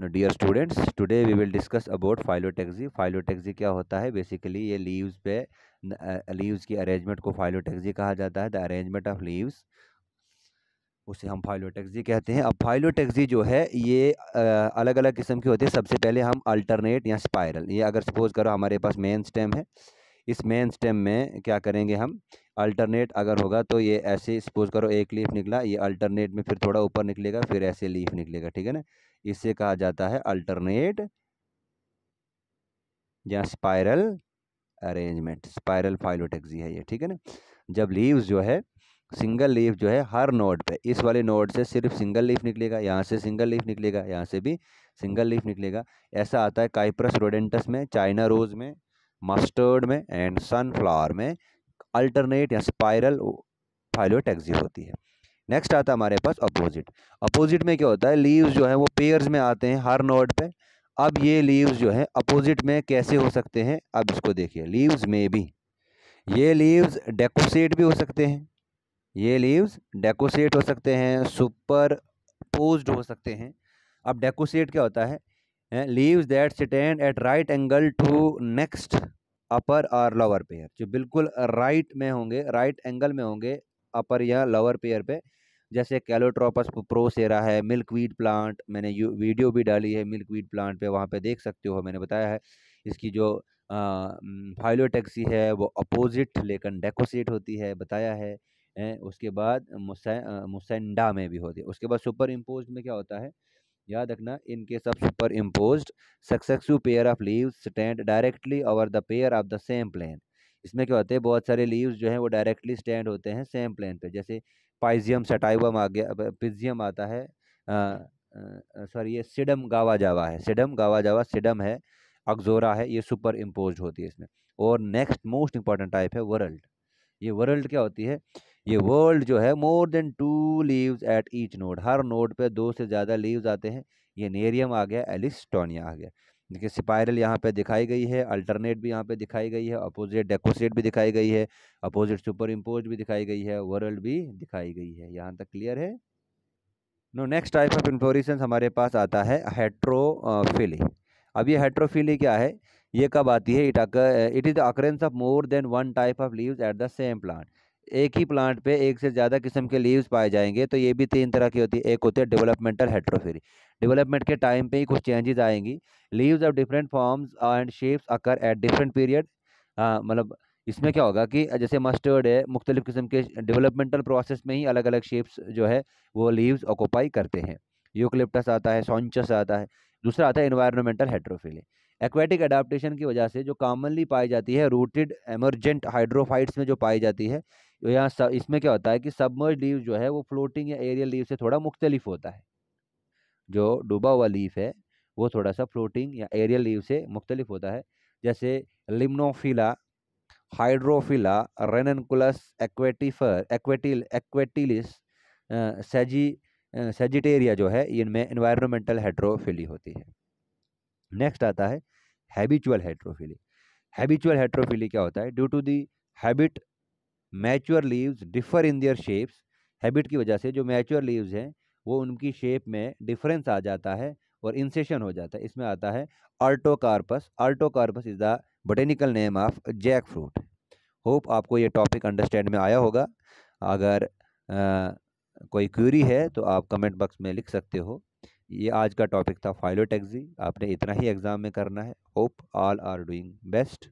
dear students today we will discuss about phyllotaxy phyllotaxy क्या होता है बेसिकली ये लीव्स पे लीव्स की अरेंजमेंट को फाइलोटेक्सी कहा जाता है द अरेंजमेंट ऑफ लीव्स उसे हम फाइलोटेक्सी कहते हैं अब फाइलोटेक्सी जो है ये आ, अलग अलग किस्म की होती है सबसे पहले हम अल्टरनेट या स्पायरल ये अगर सपोज करो हमारे पास मेन स्टेम है इस मेन स्टेम में क्या करेंगे हम अल्टरनेट अगर होगा तो ये ऐसे सपोज करो एक लीफ निकला ये अल्टरनेट में फिर थोड़ा ऊपर निकलेगा फिर ऐसे लीफ निकलेगा ठीक है ना इसे कहा जाता है अल्टरनेट या स्पायरल अरेंजमेंट स्पायरल फाइलोटेक्सी है ये ठीक है ना जब लीव्स जो है सिंगल लीफ जो है हर नोड पे इस वाले नोड से सिर्फ सिंगल लीफ निकलेगा यहाँ से सिंगल लीफ निकलेगा यहाँ से भी सिंगल लीफ निकलेगा ऐसा आता है काइप्रस रोडेंटस में चाइना रोज में मस्टर्ड में एंड सनफ्लावर में अल्टरनेट या स्पायरल फाइलोटेक्सी होती है नेक्स्ट आता है हमारे पास अपोजिट अपोजिट में क्या होता है लीव्स जो है वो पेयर्स में आते हैं हर नोड पे अब ये लीव्स जो है अपोजिट में कैसे हो सकते हैं अब इसको देखिए लीव्स में भी ये लीव्स डेकोसेट भी हो सकते हैं ये लीव्स डेकोसेट हो सकते हैं सुपर पोज्ड हो सकते हैं अब डेकोसेट क्या होता है leaves that stand at right angle to next upper और लोअर पेयर जो बिल्कुल राइट में होंगे राइट एंगल में होंगे अपर या लोअर पेयर पे जैसे कैलोट्रोपस प्रोसेरा है मिल्क वीड प्लांट मैंने वीडियो भी डाली है मिल्क वीड प्लांट पे वहाँ पे देख सकते हो मैंने बताया है इसकी जो फाइलोटेक्सी है वो अपोजिट लेकिन डेकोसेट होती है बताया है ए, उसके बाद मुसेंडा में भी होती है उसके बाद सुपर इम्पोज में क्या होता है याद रखना इनके सब superimpose successive pair of leave stand directly over the pair of the same plant इसमें क्या होते हैं बहुत सारे लीव्स जो हैं वो डायरेक्टली स्टैंड होते हैं सेम प्लान पे जैसे पाइजियम सेटाइबम आ गया पिजियम आता है सॉरी ये सिडम गावा जावा है सिडम गावा जावा सिडम है अक्जोरा है ये सुपर इम्पोज होती है इसमें और नेक्स्ट मोस्ट इम्पॉर्टेंट टाइप है वर्ल्ड ये वर्ल्ड क्या होती है ये वर्ल्ड जो है more than two leaves at each node हर नोड पे दो से ज़्यादा लीव्स आते हैं ये नेरियम आ गया एलिस्टोनिया आ गया देखिए स्पायरल यहाँ पे दिखाई गई है अल्टरनेट भी यहाँ पे दिखाई गई है अपोजिट डेकोसेट भी दिखाई गई है अपोजिट सुपर इम्पोज भी दिखाई गई है वर्ल्ड भी दिखाई गई है यहाँ तक क्लियर है no next type of inflorescence हमारे पास आता है हेट्रोफिली अब ये हेट्रोफिली क्या है ये कब आती है it it is the occurrence of more than one type of leaves at the same plant एक ही प्लांट पे एक से ज़्यादा किस्म के लीव्स पाए जाएंगे तो ये भी तीन तरह की होती है एक होती है डेवलपमेंटल हेट्रोफेरी डेवलपमेंट के टाइम पे ही कुछ चेंजेस आएंगी leaves of different forms and shapes occur at different period मतलब इसमें क्या होगा कि जैसे मस्टर्ड है मुख्तलिफ़ किस्म के डेवलपमेंटल प्रोसेस में ही अलग अलग शेप्स जो है वो लीव्स ऑक्यूपाई करते हैं यूकलिप्टस आता है सॉन्चस आता है दूसरा आता है इन्वायरमेंटल हेट्रोफिली एक्वेटिक अडाप्टेशन की वजह से जो कॉमनली पाई जाती है रूटेड एमरजेंट हाइड्रोफाइट्स में जो पाई जाती है यहाँ सब इसमें क्या होता है कि सबमर्ज लीव जो है वो फ्लोटिंग या एरियल लीव से थोड़ा मुख्तलिफ होता है जो डूबा हुआ लीफ है वो थोड़ा सा फ्लोटिंग या एरियल लीव से मुख्तलिफ होता है जैसे लिम्नोफिला हाइड्रोफिला रेनकुलस एक्वेटिफर एक्वेटिल एक्वेटिलिस सेजी सेजिटेरिया जो है इनमें इन्वायरमेंटल हेट्रोफिली होती है नेक्स्ट आता है हैबिचुअल हेट्रोफिली हैबिचुअल हेट्रोफिली क्या होता है due to the habit mature leaves differ in their shapes habit की वजह से जो मैच्योर लीव्स हैं वो उनकी शेप में डिफरेंस आ जाता है और इंसेशन हो जाता है इसमें आता है Artocarpus Artocarpus is the botanical name of jackfruit hope आपको ये टॉपिक अंडरस्टैंड में आया होगा अगर आ, कोई क्यूरी है तो आप कमेंट बॉक्स में लिख सकते हो ये आज का टॉपिक था फाइलोटैक्सी आपने इतना ही एग्ज़ाम में करना है hope all are doing best